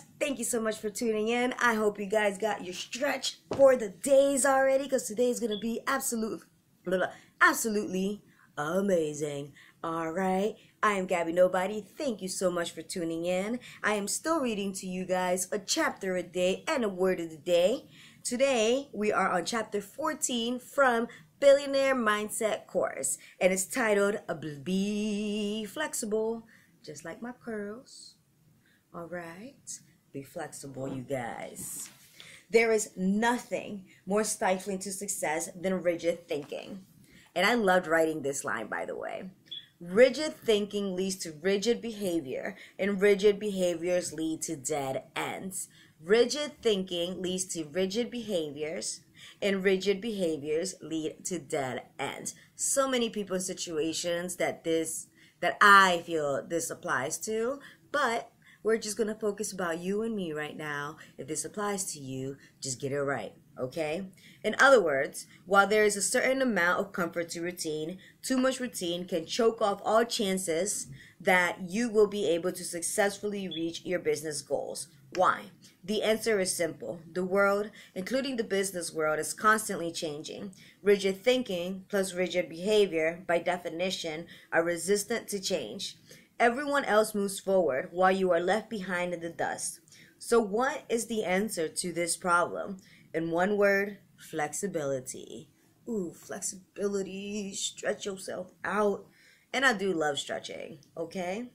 guys, thank you so much for tuning in. I hope you guys got your stretch for the days already because today is going to be absolute, blah, blah, absolutely amazing. All right. I am Gabby Nobody. Thank you so much for tuning in. I am still reading to you guys a chapter a day and a word of the day. Today, we are on chapter 14 from Billionaire Mindset Course, and it's titled Be Flexible, just like my curls. All right? Be flexible, you guys. There is nothing more stifling to success than rigid thinking. And I loved writing this line, by the way. Rigid thinking leads to rigid behavior, and rigid behaviors lead to dead ends. Rigid thinking leads to rigid behaviors, and rigid behaviors lead to dead ends. So many people in situations that this that I feel this applies to, but we're just going to focus about you and me right now. If this applies to you, just get it right, okay? In other words, while there is a certain amount of comfort to routine, too much routine can choke off all chances that you will be able to successfully reach your business goals. Why? The answer is simple. The world, including the business world, is constantly changing. Rigid thinking plus rigid behavior, by definition, are resistant to change. Everyone else moves forward while you are left behind in the dust. So, what is the answer to this problem? In one word, flexibility. Ooh, flexibility, stretch yourself out. And I do love stretching, okay?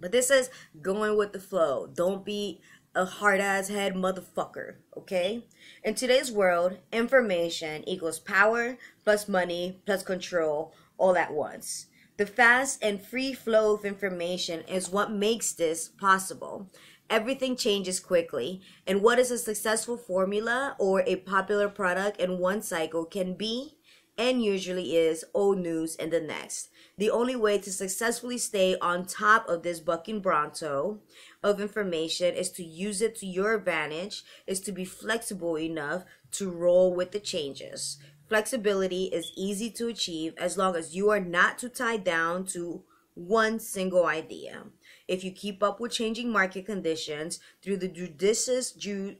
But this is going with the flow. Don't be a hard ass head motherfucker, okay? In today's world, information equals power plus money plus control all at once. The fast and free flow of information is what makes this possible. Everything changes quickly, and what is a successful formula or a popular product in one cycle can be and usually is old news in the next. The only way to successfully stay on top of this bucking bronto of information is to use it to your advantage, is to be flexible enough to roll with the changes. Flexibility is easy to achieve as long as you are not too tied down to one single idea. If you keep up with changing market conditions through the judicious ju-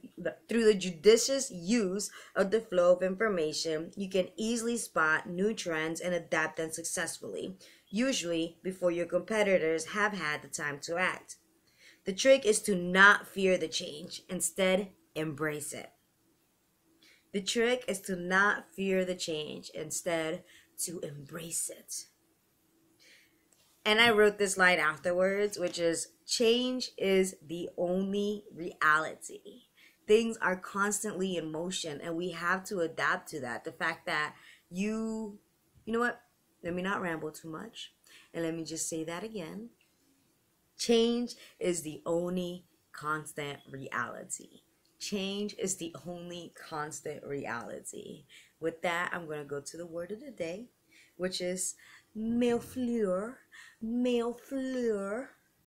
through the judicious use of the flow of information, you can easily spot new trends and adapt them successfully, usually before your competitors have had the time to act. The trick is to not fear the change, instead embrace it. The trick is to not fear the change, instead, to embrace it. And I wrote this line afterwards, which is change is the only reality. Things are constantly in motion, and we have to adapt to that. The fact that you, you know what? Let me not ramble too much. And let me just say that again change is the only constant reality. Change is the only constant reality. With that, I'm going to go to the word of the day, which is Mille fleurs.